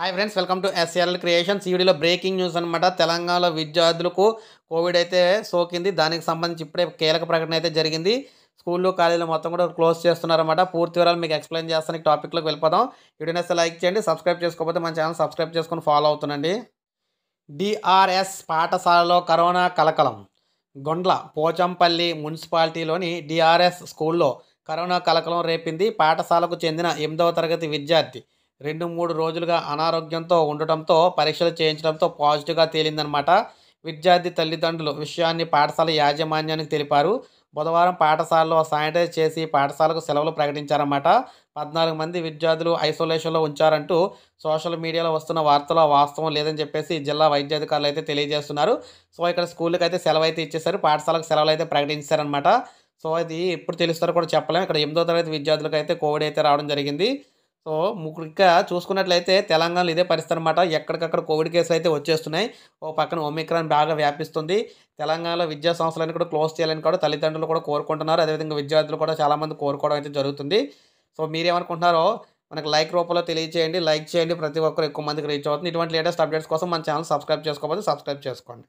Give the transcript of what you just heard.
hi friends welcome to SRL creations వీడియోలో breaking news అనమాట తెలంగాణలో విద్యార్థులకు కోవిడ్ అయితే సోకింది దానికి సంబంధించి ఇప్పుడే కీలక ప్రకటన అయితే జరిగింది స్కూళ్ళు కాలేజీలు మొత్తం కూడా క్లోజ్ చేస్తున్నారన్నమాట పూర్తి వివరాలు మీకు ఎక్స్ప్లెయిన్ చేస్తాను టాపిక్లోకి వెళ్ళిపోదాం వీడియోనేస్తే లైక్ చేయండి సబ్స్క్రైబ్ చేసుకోకపోతే మన ఛానల్ సబ్స్క్రైబ్ చేసుకొని ఫాలో అవుతుందండి డిఆర్ఎస్ పాఠశాలలో కరోనా కలకలం గొండ్ల పోచంపల్లి మున్సిపాలిటీలోని డిఆర్ఎస్ స్కూల్లో కరోనా కలకలం రేపింది పాఠశాలకు చెందిన ఎనిమిదవ తరగతి విద్యార్థి రెండు మూడు రోజులుగా అనారోగ్యంతో ఉండటంతో పరీక్షలు చేయించడంతో పాజిటివ్గా తేలిందనమాట విద్యార్థి తల్లిదండ్రులు విషయాన్ని పాఠశాల యాజమాన్యానికి తెలిపారు బుధవారం పాఠశాలలో శానిటైజ్ చేసి పాఠశాలకు సెలవులు ప్రకటించారన్నమాట పద్నాలుగు మంది విద్యార్థులు ఐసోలేషన్లో ఉంచారంటూ సోషల్ మీడియాలో వస్తున్న వార్తలో వాస్తవం లేదని చెప్పేసి జిల్లా వైద్యాధికారులు అయితే తెలియజేస్తున్నారు సో ఇక్కడ స్కూల్కి అయితే సెలవు అయితే ఇచ్చేశారు పాఠశాలకు సెలవులు అయితే ప్రకటించారనమాట సో అది ఎప్పుడు తెలుస్తారో కూడా చెప్పలేము ఇక్కడ ఎనిమిదో తరగతి విద్యార్థులకు అయితే కోవిడ్ అయితే రావడం జరిగింది సో ముఖ్యంగా చూసుకున్నట్లయితే తెలంగాణలో ఇదే పరిస్థితి అనమాట ఎక్కడికక్కడ కోవిడ్ కేసులు అయితే వచ్చేస్తున్నాయి ఓ పక్కన ఒమిక్రాన్ బాగా వ్యాపిస్తుంది తెలంగాణలో విద్యా సంస్థలన్నీ కూడా క్లోజ్ చేయాలని కూడా తల్లిదండ్రులు కూడా కోరుకుంటున్నారు అదేవిధంగా విద్యార్థులు కూడా చాలామంది కోరుకోవడం అయితే జరుగుతుంది సో మీరేమనుకుంటున్నారో మనకు లైక్ రూపంలో తెలియజేయండి లైక్ చేయండి ప్రతి ఒక్కరు ఎక్కువ మందికి రీచ్ అవుతుంది ఇటువంటి లేటెస్ట్ అప్డేట్స్ కోసం మన ఛానల్ సబ్స్క్రైబ్ చేసుకోవాలి సబ్స్క్రైబ్ చేసుకోండి